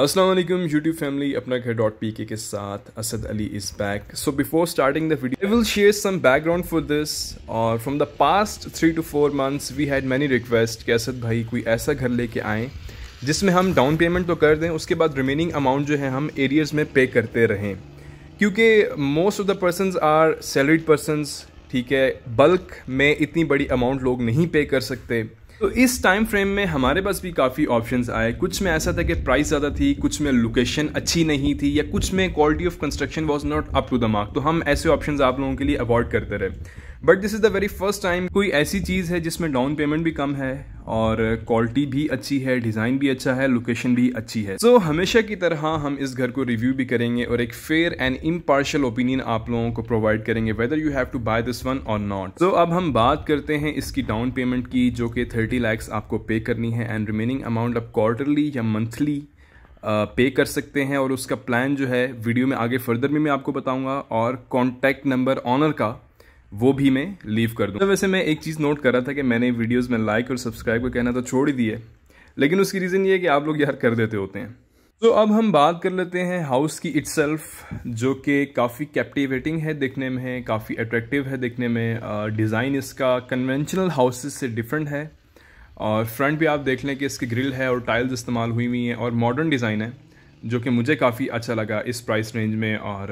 Aslam YouTube family अपना घर dot P K साथ Asad Ali is back so before starting the video I will share some background for this और from the past three to four months we had many request कि असद भाई कोई ऐसा घर लेके आएँ जिसमें हम डाउन पेमेंट तो कर दें उसके बाद रिमेनिंग अमाउंट जो है हम एरियज में पे करते रहें क्योंकि most of the persons are salaried persons ठीक है बल्क में इतनी बड़ी अमाउंट लोग नहीं पे कर सकते तो इस टाइम फ्रेम में हमारे पास भी काफ़ी ऑप्शंस आए कुछ में ऐसा था कि प्राइस ज़्यादा थी कुछ में लोकेशन अच्छी नहीं थी या कुछ में quality of construction was not up to the mark तो हम ऐसे ऑप्शन आप लोगों के लिए अवॉइड करते रहे but this is the very first time कोई ऐसी चीज़ है जिसमें डाउन पेमेंट भी कम है और क्वालिटी भी अच्छी है डिज़ाइन भी अच्छा है लोकेशन भी अच्छी है सो so, हमेशा की तरह हम इस घर को रिव्यू भी करेंगे और एक फेयर एंड इम्पार्शल ओपिनियन आप लोगों को प्रोवाइड करेंगे whether you have to buy this one और नॉट सो अब हम बात करते हैं इसकी डाउन पेमेंट की जो कि थर्टी लैक्स आपको पे करनी है एंड रिमेनिंग अमाउंट आप क्वार्टरली या मंथली पे कर सकते हैं और उसका प्लान जो है वीडियो में आगे फर्दर में मैं आपको बताऊंगा और कॉन्टैक्ट नंबर ऑनर का वो भी मैं लीव कर दूँ तो वैसे मैं एक चीज़ नोट कर रहा था कि मैंने वीडियोस में लाइक और सब्सक्राइब का कहना तो छोड़ ही दिए लेकिन उसकी रीज़न ये है कि आप लोग यार कर देते होते हैं तो अब हम बात कर लेते हैं हाउस की इट जो कि काफ़ी कैप्टिवेटिंग है दिखने में काफ़ी अट्रैक्टिव है दिखने में डिज़ाइन इसका कन्वेंशनल हाउसेस से डिफरेंट है और फ्रंट भी आप देख लें कि इसकी ग्रिल है और टाइल्स इस्तेमाल हुई हुई हैं और मॉडर्न डिज़ाइन है जो कि मुझे काफ़ी अच्छा लगा इस प्राइस रेंज में और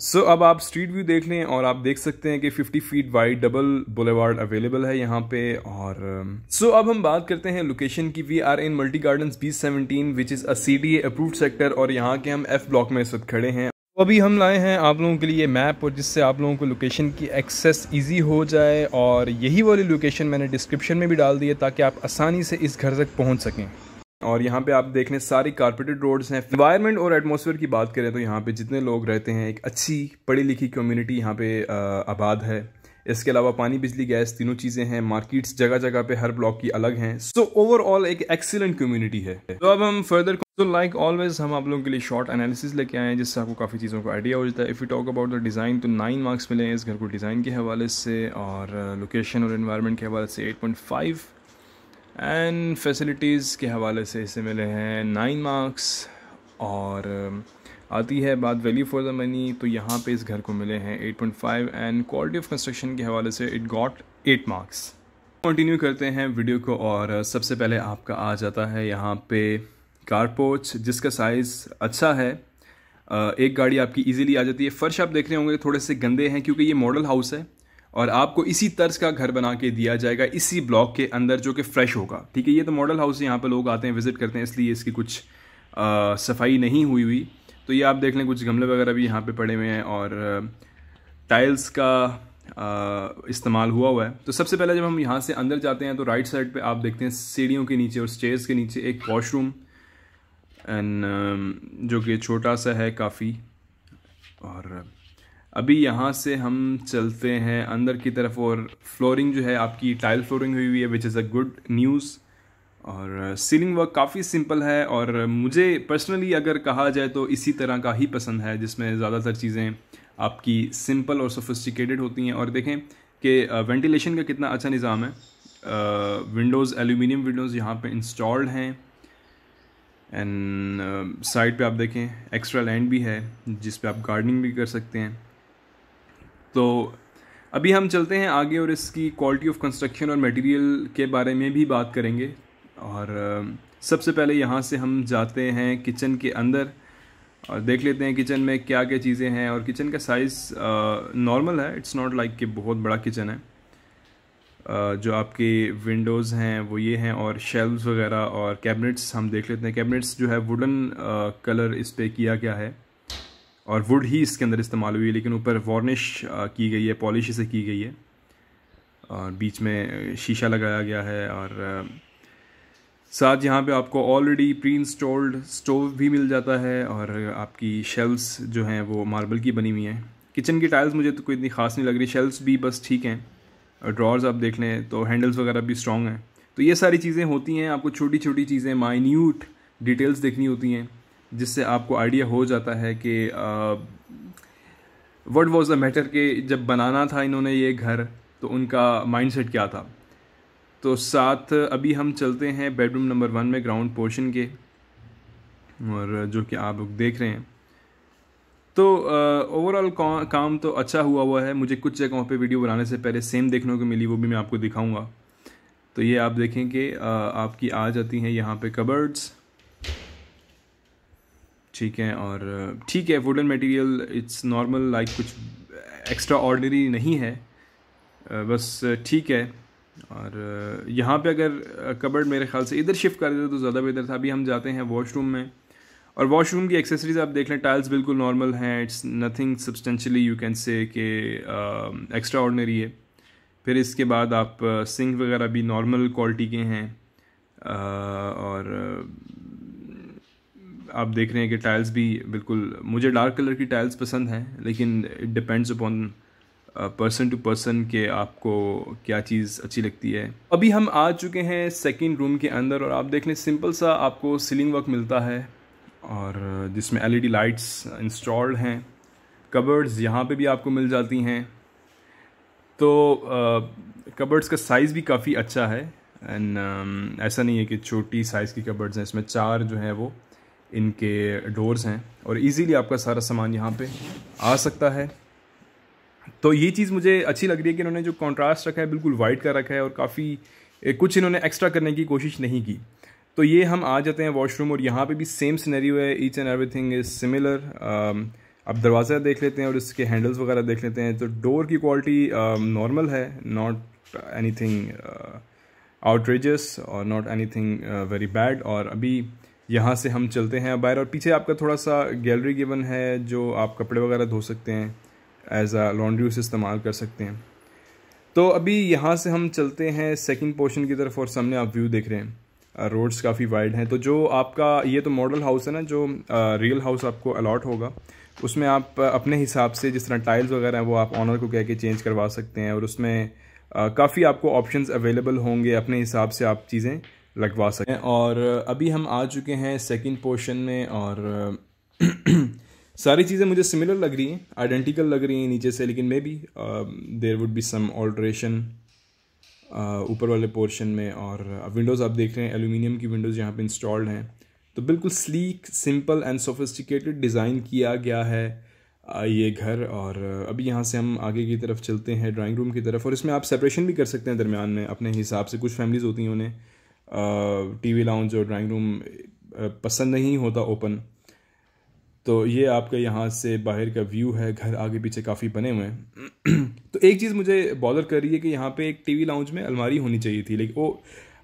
सो uh, so, अब आप स्ट्रीट व्यू देख लें और आप देख सकते हैं कि 50 feet wide double boulevard available है यहाँ पे और सो um, uh, so, अब हम बात करते हैं लोकेशन की we are in Multi Garden B seventeen which is a C D approved sector और यहाँ के हम एफ ब्लॉक में इस वक्त खड़े हैं तो अभी हम लाए हैं आप लोगों के लिए मैप और जिससे आप लोगों को लोकेशन की एक्सेस इजी हो जाए और यही वाली लोकेशन मैंने डिस्क्रिप्शन में भी डाल दी है ताकि आप आसानी से इस घर तक पहुंच सकें और यहाँ पे आप देख लें सारी कारपेटेड रोड्स हैं इन्वायरमेंट और एटमोसफेयर की बात करें तो यहाँ पे जितने लोग रहते हैं एक अच्छी पढ़ी लिखी कम्युनिटी यहाँ पे आबाद है इसके अलावा पानी बिजली गैस तीनों चीज़ें हैं मार्केट्स जगह जगह पे हर ब्लॉक की अलग हैं सो ओवरऑल एक एक्सीलेंट कम्युनिटी है तो अब हम फर्दर तो लाइक ऑलवेज हम आप लोगों के लिए शॉर्ट एनालिसिस लेके आए हैं जिससे आपको काफ़ी चीज़ों का आइडिया हो जाता है if you talk about the design तो नाइन मार्क्स मिले हैं इस घर को डिज़ाइन के हवाले से और लोकेशन और इन्वायरमेंट के हवाले से eight point five and facilities के हवाले से इसे मिले हैं नाइन मार्क्स और um, आती है बात वैल्यू फॉर द मनी तो यहाँ पे इस घर को मिले हैं 8.5 एंड क्वालिटी ऑफ कंस्ट्रक्शन के हवाले से it got eight marks continue करते हैं वीडियो को और uh, सबसे पहले आपका आ जाता है यहाँ पे कारपोच जिसका साइज़ अच्छा है uh, एक गाड़ी आपकी इजीली आ जाती है फ़र्श आप देख रहे होंगे थोड़े से गंदे हैं क्योंकि ये मॉडल हाउस है और आपको इसी तर्ज का घर बना के दिया जाएगा इसी ब्लॉक के अंदर जो कि फ़्रेश होगा ठीक है ये तो मॉडल हाउस यहाँ पर लोग आते हैं विज़िट करते हैं इसलिए इसकी कुछ आ, सफाई नहीं हुई हुई तो ये आप देख लें कुछ गमले वगैरह भी यहाँ पे पड़े हुए हैं और टाइल्स का इस्तेमाल हुआ हुआ है तो सबसे पहले जब हम यहाँ से अंदर जाते हैं तो राइट साइड पे आप देखते हैं सीढ़ियों के नीचे और स्टेयर्स के नीचे एक वॉशरूम एंड जो कि छोटा सा है काफ़ी और अभी यहाँ से हम चलते हैं अंदर की तरफ और फ्लोरिंग जो है आपकी टाइल फ्लोरिंग हुई हुई है which is a good news और सीलिंग वर्क काफ़ी सिंपल है और मुझे पर्सनली अगर कहा जाए तो इसी तरह का ही पसंद है जिसमें ज़्यादातर चीज़ें आपकी सिंपल और सोफिस्टिकेटेड होती हैं और देखें कि वेंटिलेशन uh, का कितना अच्छा निज़ाम है विंडोज़ एल्यूमिनियम विंडोज़ यहाँ पे इंस्टॉल्ड हैं एंड साइड पर पे आप देखें एक्स्ट्रा लैंड भी है जिस पे आप गार्डनिंग भी कर सकते हैं तो अभी हम चलते हैं आगे और इसकी क्वालिटी ऑफ कंस्ट्रक्शन और मटेरियल के बारे में भी बात करेंगे और सबसे पहले यहाँ से हम जाते हैं किचन के अंदर और देख लेते हैं किचन में क्या क्या चीज़ें हैं और किचन का साइज़ नॉर्मल है इट्स नॉट लाइक कि बहुत बड़ा किचन है जो आपके विंडोज़ हैं वो ये हैं और शेल्व्स वगैरह और कैबिनेट्स हम देख लेते हैं कैबिनेट्स जो है वुडन कलर इस पर किया गया है और वुड ही इसके अंदर इस्तेमाल हुई है लेकिन ऊपर वार्निश uh, की गई है पॉलिश से की गई है और बीच में uh, शीशा लगाया गया है और uh, साथ यहाँ पे आपको ऑलरेडी प्री इंस्टॉल्ड स्टोव भी मिल जाता है और आपकी शेल्स जो हैं वो मार्बल की बनी हुई हैं किचन की टाइल्स मुझे तो कोई इतनी खास नहीं लग रही शेल्स भी बस ठीक हैं और ड्रॉर्स आप देख लें तो हैंडल्स वगैरह भी स्ट्रॉन्ग हैं तो ये सारी चीज़ें होती हैं आपको छोटी छोटी चीज़ें माइन्यूट डिटेल्स देखनी होती हैं जिससे आपको आइडिया हो जाता है कि वट वॉज द मैटर कि जब बनाना था इन्होंने ये घर तो उनका माइंडसेट क्या था तो साथ अभी हम चलते हैं बेडरूम नंबर वन में ग्राउंड पोर्शन के और जो कि आप लोग देख रहे हैं तो ओवरऑल uh, काम तो अच्छा हुआ हुआ है मुझे कुछ जगहों पे वीडियो बनाने से पहले सेम देखने को मिली वो भी मैं आपको दिखाऊंगा तो ये आप देखें कि uh, आपकी आ जाती हैं यहाँ पे कबर्ड्स ठीक है और ठीक है wooden material it's normal like कुछ एक्स्ट्रा ऑर्डनरी नहीं है बस ठीक है और यहाँ पे अगर कबर्ड मेरे ख्याल से इधर शिफ्ट कर देते तो ज़्यादा बेहतर था अभी हम जाते हैं वॉशरूम में और वॉशरूम की एक्सेसरीज आप देख लें टाइल्स बिल्कुल नॉर्मल हैं it's nothing substantially you can say के एक्स्ट्रा ऑर्डनरी है फिर इसके बाद आप सिंक वगैरह भी नॉर्मल क्वालिटी के हैं uh, और आप देख रहे हैं कि टाइल्स भी बिल्कुल मुझे डार्क कलर की टाइल्स पसंद हैं लेकिन it depends upon person to person के आपको क्या चीज़ अच्छी लगती है अभी हम आ चुके हैं सेकेंड रूम के अंदर और आप देख लें सिंपल सा आपको सीलिंग वर्क मिलता है और जिसमें एलईडी लाइट्स इंस्टॉल्ड हैं कबर्ड्स यहाँ पे भी आपको मिल जाती हैं तो कबर्ड्स uh, का साइज़ भी काफ़ी अच्छा है एंड um, ऐसा नहीं है कि छोटी साइज़ की कबर्ड्स हैं इसमें चार जो हैं वो इनके डोर्स हैं और इजीली आपका सारा सामान यहाँ पे आ सकता है तो ये चीज़ मुझे अच्छी लग रही है कि इन्होंने जो कॉन्ट्रास्ट रखा है बिल्कुल वाइट का रखा है और काफ़ी कुछ इन्होंने एक्स्ट्रा करने की कोशिश नहीं की तो ये हम आ जाते हैं वॉशरूम और यहाँ पे भी सेम सिनेरियो है each and every is similar अब दरवाज़ा देख लेते हैं और इसके हैंडल्स वगैरह देख लेते हैं तो डोर की क्वालिटी नॉर्मल um, है नॉट थिंग आउटरीज़स और नॉट एनी वेरी बैड और अभी यहाँ से हम चलते हैं बाहर और पीछे आपका थोड़ा सा गैलरी गिवन है जो आप कपड़े वगैरह धो सकते हैं एज आ लॉन्ड्री उसे इस्तेमाल कर सकते हैं तो अभी यहाँ से हम चलते हैं सेकंड पोर्शन की तरफ और सामने आप व्यू देख रहे हैं रोड्स काफ़ी वाइड हैं तो जो आपका ये तो मॉडल हाउस है ना जो रियल uh, हाउस आपको अलाट होगा उसमें आप uh, अपने हिसाब से जिस तरह टाइल्स वगैरह हैं वो आप ऑनर को कह के चेंज करवा सकते हैं और उसमें uh, काफ़ी आपको ऑप्शंस अवेलेबल होंगे अपने हिसाब से आप चीज़ें लगवा सकें और अभी हम आ चुके हैं सेकंड पोर्शन में और सारी चीज़ें मुझे सिमिलर लग रही हैं आइडेंटिकल लग रही हैं नीचे से लेकिन maybe there would be some alteration ऊपर वाले पोर्शन में और विंडोज़ आप देख रहे हैं एलुमिनियम की विंडोज़ यहाँ पे इंस्टॉल्ड हैं तो बिल्कुल sleek simple and sophisticated design किया गया है ये घर और अभी यहाँ से हम आगे की तरफ चलते हैं ड्राइंग रूम की तरफ और इसमें आप सेपरेशन भी कर सकते हैं दरमियान में अपने हिसाब से कुछ फैमिलीज़ होती हैं उन्हें टीवी लाउंज और ड्राइंग रूम पसंद नहीं होता ओपन तो ये आपका यहाँ से बाहर का व्यू है घर आगे पीछे काफ़ी बने हुए हैं तो एक चीज़ मुझे बॉलर कर रही है कि यहाँ पे एक टीवी लाउंज में अलमारी होनी चाहिए थी लेकिन वो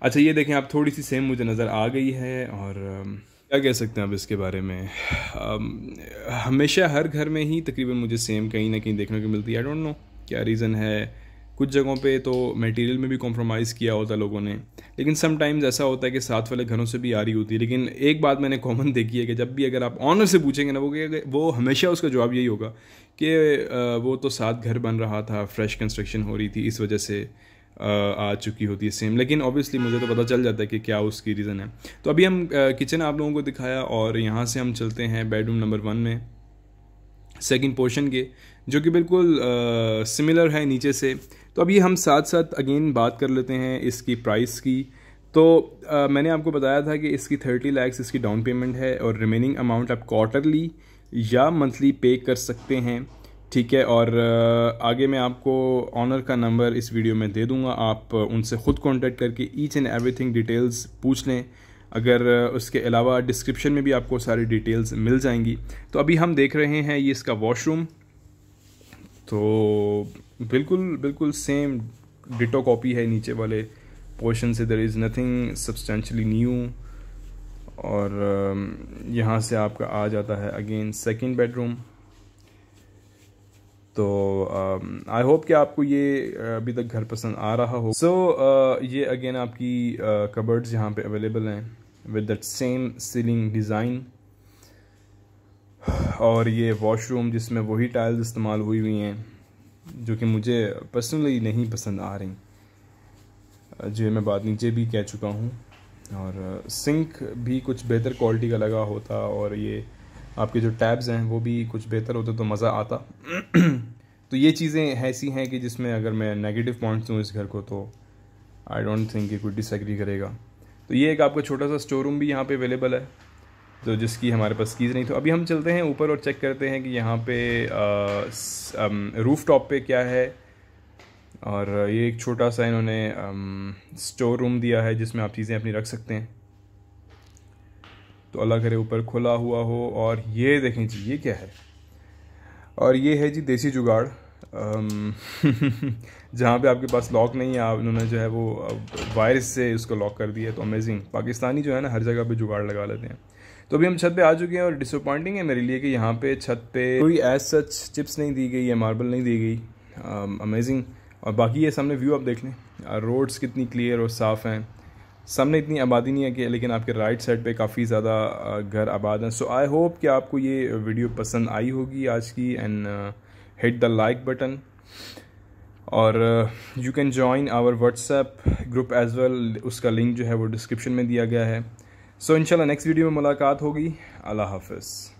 अच्छा ये देखें आप थोड़ी सी सेम मुझे नज़र आ गई है और क्या कह सकते हैं आप इसके बारे में हमेशा हर घर में ही तकरीबन मुझे सेम कहीं ना कहीं देखने को मिलती है आई डोंट नो क्या रीज़न है कुछ जगहों पे तो मटेरियल में भी कॉम्प्रोमाइज़ किया होता लोगों ने लेकिन समटाइम्स ऐसा होता है कि साथ वाले घरों से भी आ रही होती है लेकिन एक बात मैंने कॉमन देखी है कि जब भी अगर आप ऑनर से पूछेंगे ना वो कि वो हमेशा उसका जवाब यही होगा कि वो तो साथ घर बन रहा था फ्रेश कंस्ट्रक्शन हो रही थी इस वजह से आ चुकी होती है सेम लेकिन ऑब्वियसली मुझे तो पता चल जाता है कि क्या उसकी रीज़न है तो अभी हम किचन आप लोगों को दिखाया और यहाँ से हम चलते हैं बेडरूम नंबर वन में सेकंड पोर्शन के जो कि बिल्कुल सिमिलर है नीचे से तो अभी हम साथ साथ अगेन बात कर लेते हैं इसकी प्राइस की तो आ, मैंने आपको बताया था कि इसकी थर्टी लैक्स इसकी डाउन पेमेंट है और रिमेनिंग अमाउंट आप क्वार्टरली या मंथली पे कर सकते हैं ठीक है और आगे मैं आपको ऑनर का नंबर इस वीडियो में दे दूंगा आप उनसे ख़ुद कांटेक्ट करके ईच एंड एवरीथिंग डिटेल्स पूछ लें अगर उसके अलावा डिस्क्रिप्शन में भी आपको सारी डिटेल्स मिल जाएंगी तो अभी हम देख रहे हैं ये इसका वॉशरूम तो बिल्कुल बिल्कुल सेम डिटो कॉपी है नीचे वाले पोर्शन से there is nothing substantially new और um, यहाँ से आपका आ जाता है अगेन सेकेंड बेडरूम तो आई um, होप कि आपको ये uh, अभी तक घर पसंद आ रहा हो सो so, uh, ये अगेन आपकी कबर्ड्स uh, यहाँ पे अवेलेबल हैं with that same ceiling design और ये वॉशरूम जिसमें वही टाइल्स इस्तेमाल हुई हुई हैं जो कि मुझे पर्सनली नहीं पसंद आ रही जो मैं बात नीचे भी कह चुका हूँ और सिंक भी कुछ बेहतर क्वालिटी का लगा होता और ये आपके जो टैब्स हैं वो भी कुछ बेहतर होते तो मज़ा आता तो ये चीज़ें ऐसी हैं कि जिसमें अगर मैं नेगेटिव पॉइंट्स दूँ इस घर को तो आई डोंट थिंक ये कोई डिसग्री करेगा तो ये एक आपका छोटा सा स्टोर रूम भी यहाँ पे अवेलेबल है तो जिसकी हमारे पास कीज़ नहीं तो अभी हम चलते हैं ऊपर और चेक करते हैं कि यहाँ पे रूफ़ टॉप पे क्या है और ये एक छोटा सा इन्होंने स्टोर रूम दिया है जिसमें आप चीज़ें अपनी रख सकते हैं तो अल्लाह करे ऊपर खुला हुआ हो और ये देखें जी ये क्या है और ये है जी देसी जुगाड़ जहाँ पे आपके पास लॉक नहीं है आप उन्होंने जो है वो वायरस से उसको लॉक कर दिया तो अमेजिंग पाकिस्तानी जो है ना हर जगह पे जुगाड़ लगा लेते हैं तो अभी हम छत पे आ चुके हैं और डिसअपॉइंटिंग है मेरे लिए कि यहाँ पे छत पे कोई एज सच चिप्स नहीं दी गई है मार्बल नहीं दी गई अमेजिंग um, और बाकी ये सामने व्यू आप देख लें रोड्स कितनी क्लियर और साफ़ हैं सामने इतनी आबादी नहीं है कि लेकिन आपके राइट साइड पे काफ़ी ज़्यादा uh, घर आबाद हैं सो आई होप कि आपको ये वीडियो पसंद आई होगी आज की and hit the like button और you can join our WhatsApp group as well उसका लिंक जो है वो डिस्क्रिप्शन में दिया गया है सो इनशाला इंशाल्लाह नेक्स्ट वीडियो में मुलाकात होगी अल्लाह हाफिज़